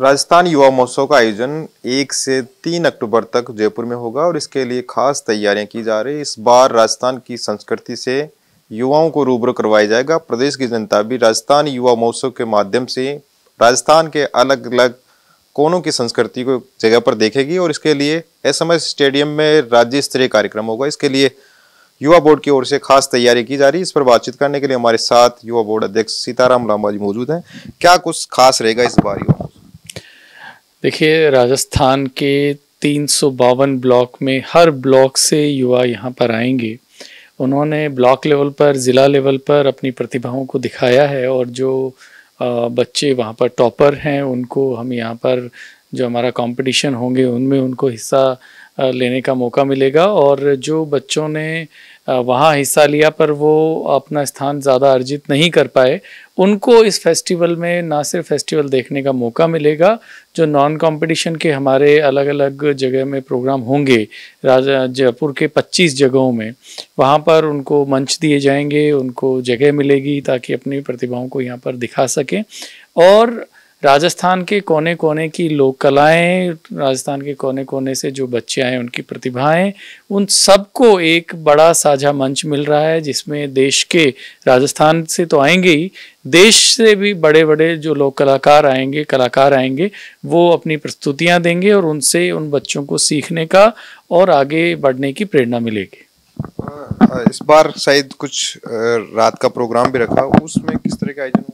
राजस्थान युवा महोत्सव का आयोजन एक से तीन अक्टूबर तक जयपुर में होगा और इसके लिए खास तैयारियां की जा रही है इस बार राजस्थान की संस्कृति से युवाओं को रूबरू करवाया जाएगा प्रदेश की जनता भी राजस्थान युवा महोत्सव के माध्यम से राजस्थान के अलग अलग कोनों की संस्कृति को जगह पर देखेगी और इसके लिए एस स्टेडियम में राज्य स्तरीय कार्यक्रम होगा इसके लिए युवा बोर्ड की ओर से खास तैयारी की जा रही है इस पर बातचीत करने के लिए हमारे साथ युवा बोर्ड अध्यक्ष सीताराम लांबा जी मौजूद हैं क्या कुछ खास रहेगा इस बार युवा देखिए राजस्थान के तीन ब्लॉक में हर ब्लॉक से युवा यहाँ पर आएंगे उन्होंने ब्लॉक लेवल पर ज़िला लेवल पर अपनी प्रतिभाओं को दिखाया है और जो बच्चे वहाँ पर टॉपर हैं उनको हम यहाँ पर जो हमारा कंपटीशन होंगे उनमें उनको हिस्सा लेने का मौका मिलेगा और जो बच्चों ने वहाँ हिस्सा लिया पर वो अपना स्थान ज़्यादा अर्जित नहीं कर पाए उनको इस फेस्टिवल में ना सिर्फ फेस्टिवल देखने का मौका मिलेगा जो नॉन कंपटीशन के हमारे अलग अलग जगह में प्रोग्राम होंगे राजा जयपुर के 25 जगहों में वहाँ पर उनको मंच दिए जाएंगे उनको जगह मिलेगी ताकि अपनी प्रतिभाओं को यहाँ पर दिखा सकें और राजस्थान के कोने कोने की लोक कलाएँ राजस्थान के कोने कोने से जो बच्चे आए उनकी प्रतिभाएं उन सबको एक बड़ा साझा मंच मिल रहा है जिसमें देश के राजस्थान से तो आएंगे ही देश से भी बड़े बड़े जो लोक कलाकार आएंगे कलाकार आएंगे वो अपनी प्रस्तुतियां देंगे और उनसे उन बच्चों को सीखने का और आगे बढ़ने की प्रेरणा मिलेगी हाँ, हाँ, इस बार शायद कुछ रात का प्रोग्राम भी रखा उसमें किस तरह का आयोजन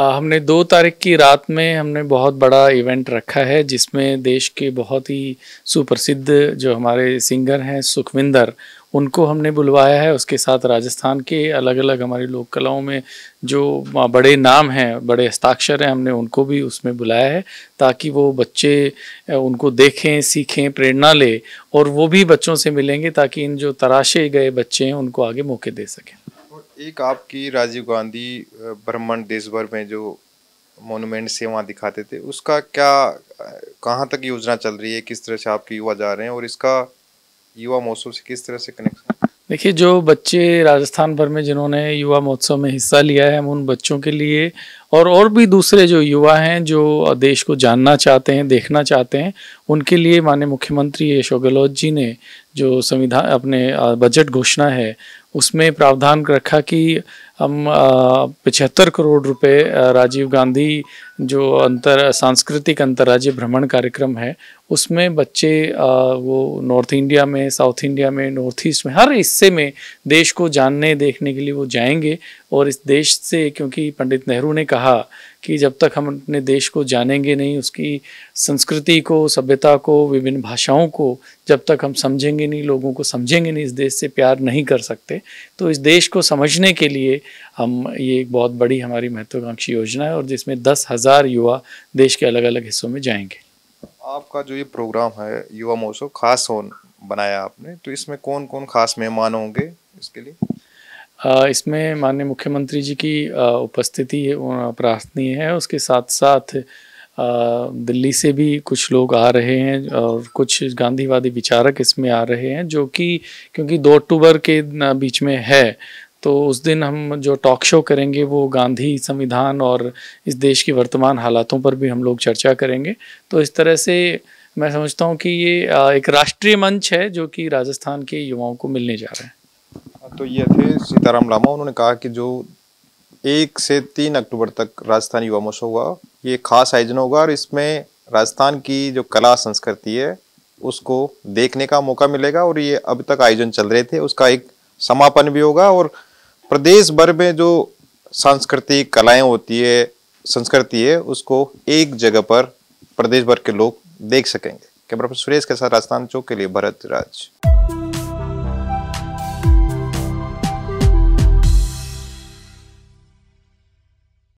हमने दो तारीख की रात में हमने बहुत बड़ा इवेंट रखा है जिसमें देश के बहुत ही सुप्रसिद्ध जो हमारे सिंगर हैं सुखविंदर उनको हमने बुलवाया है उसके साथ राजस्थान के अलग अलग हमारी लोक कलाओं में जो बड़े नाम हैं बड़े हस्ताक्षर हैं हमने उनको भी उसमें बुलाया है ताकि वो बच्चे उनको देखें सीखें प्रेरणा लें और वो भी बच्चों से मिलेंगे ताकि इन जो तराशे गए बच्चे हैं उनको आगे मौके दे सकें एक आपकी राजीव गांधी ब्रह्मांड देश भर में जो मोनूमेंट से वहाँ दिखाते थे उसका क्या कहाँ तक योजना चल रही है किस तरह से आपके युवा जा रहे हैं और इसका युवा महोत्सव से किस तरह से कनेक्शन देखिए जो बच्चे राजस्थान भर में जिन्होंने युवा महोत्सव में हिस्सा लिया है हम उन बच्चों के लिए और और भी दूसरे जो युवा हैं जो देश को जानना चाहते हैं देखना चाहते हैं उनके लिए माननीय मुख्यमंत्री अशोक गहलोत जी ने जो संविधान अपने बजट घोषणा है उसमें प्रावधान रखा कि हम पचहत्तर करोड़ रुपए राजीव गांधी जो अंतर सांस्कृतिक अंतर्राज्य भ्रमण कार्यक्रम है उसमें बच्चे वो नॉर्थ इंडिया में साउथ इंडिया में नॉर्थ ईस्ट में हर हिस्से में देश को जानने देखने के लिए वो जाएंगे और इस देश से क्योंकि पंडित नेहरू ने कहा कि जब तक हम अपने देश को जानेंगे नहीं उसकी संस्कृति को सभ्यता को विभिन्न भाषाओं को जब तक हम समझेंगे नहीं लोगों को समझेंगे नहीं इस देश से प्यार नहीं कर सकते तो इस देश को समझने के लिए हम ये एक बहुत बड़ी हमारी महत्वाकांक्षी योजना है और जिसमें दस हज़ार युवा देश के अलग अलग हिस्सों में जाएंगे आपका जो ये प्रोग्राम है युवा महोत्सव खास हो बनाया आपने तो इसमें कौन कौन खास मेहमान होंगे इसके लिए इसमें माननीय मुख्यमंत्री जी की उपस्थिति प्रार्थनीय है उसके साथ साथ दिल्ली से भी कुछ लोग आ रहे हैं और कुछ गांधीवादी विचारक इसमें आ रहे हैं जो कि क्योंकि दो अक्टूबर के बीच में है तो उस दिन हम जो टॉक शो करेंगे वो गांधी संविधान और इस देश की वर्तमान हालातों पर भी हम लोग चर्चा करेंगे तो इस तरह से मैं समझता हूँ कि ये एक राष्ट्रीय मंच है जो कि राजस्थान के युवाओं को मिलने जा रहा है तो ये थे सीताराम लामा उन्होंने कहा कि जो एक से तीन अक्टूबर तक राजस्थान युवा महोत्सव होगा ये खास आयोजन होगा और इसमें राजस्थान की जो कला संस्कृति है उसको देखने का मौका मिलेगा और ये अब तक आयोजन चल रहे थे उसका एक समापन भी होगा और प्रदेश भर में जो सांस्कृतिक कलाएं होती है संस्कृति है उसको एक जगह पर प्रदेश भर के लोग देख सकेंगे कैमरा सुरेश के साथ राजस्थान चौक के लिए भरत राज